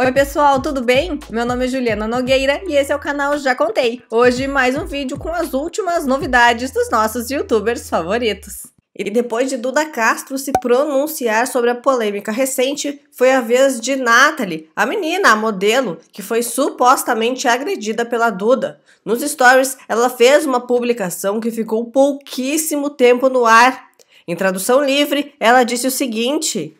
Oi, pessoal, tudo bem? Meu nome é Juliana Nogueira e esse é o canal Já Contei. Hoje, mais um vídeo com as últimas novidades dos nossos youtubers favoritos. E depois de Duda Castro se pronunciar sobre a polêmica recente, foi a vez de Natalie, a menina, a modelo, que foi supostamente agredida pela Duda. Nos stories, ela fez uma publicação que ficou pouquíssimo tempo no ar. Em tradução livre, ela disse o seguinte: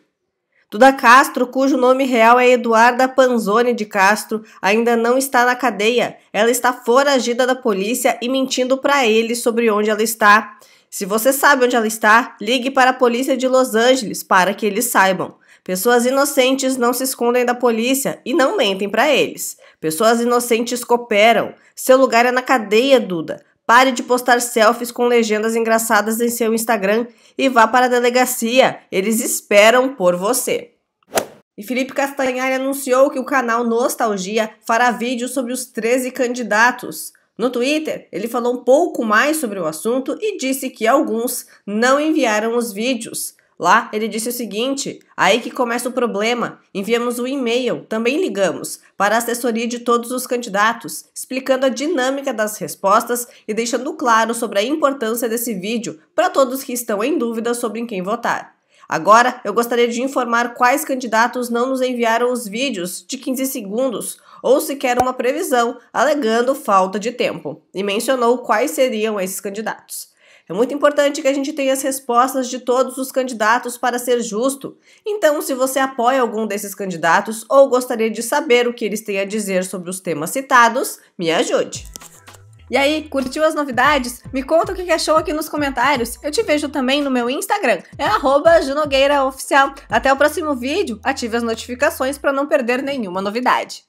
Duda Castro, cujo nome real é Eduarda Panzoni de Castro, ainda não está na cadeia. Ela está foragida da polícia e mentindo para ele sobre onde ela está. Se você sabe onde ela está, ligue para a polícia de Los Angeles para que eles saibam. Pessoas inocentes não se escondem da polícia e não mentem para eles. Pessoas inocentes cooperam. Seu lugar é na cadeia, Duda. Pare de postar selfies com legendas engraçadas em seu Instagram e vá para a delegacia. Eles esperam por você. E Felipe Castanhari anunciou que o canal Nostalgia fará vídeos sobre os 13 candidatos. No Twitter, ele falou um pouco mais sobre o assunto e disse que alguns não enviaram os vídeos. Lá, ele disse o seguinte: aí que começa o problema. Enviamos um e-mail, também ligamos, para a assessoria de todos os candidatos, explicando a dinâmica das respostas e deixando claro sobre a importância desse vídeo para todos que estão em dúvida sobre em quem votar. Agora, eu gostaria de informar quais candidatos não nos enviaram os vídeos de 15 segundos ou sequer uma previsão, alegando falta de tempo, e mencionou quais seriam esses candidatos. É muito importante que a gente tenha as respostas de todos os candidatos para ser justo. Então, se você apoia algum desses candidatos ou gostaria de saber o que eles têm a dizer sobre os temas citados, me ajude. E aí, curtiu as novidades? Me conta o que achou aqui nos comentários. Eu te vejo também no meu Instagram, é Junogueiraoficial. Até o próximo vídeo, ative as notificações para não perder nenhuma novidade.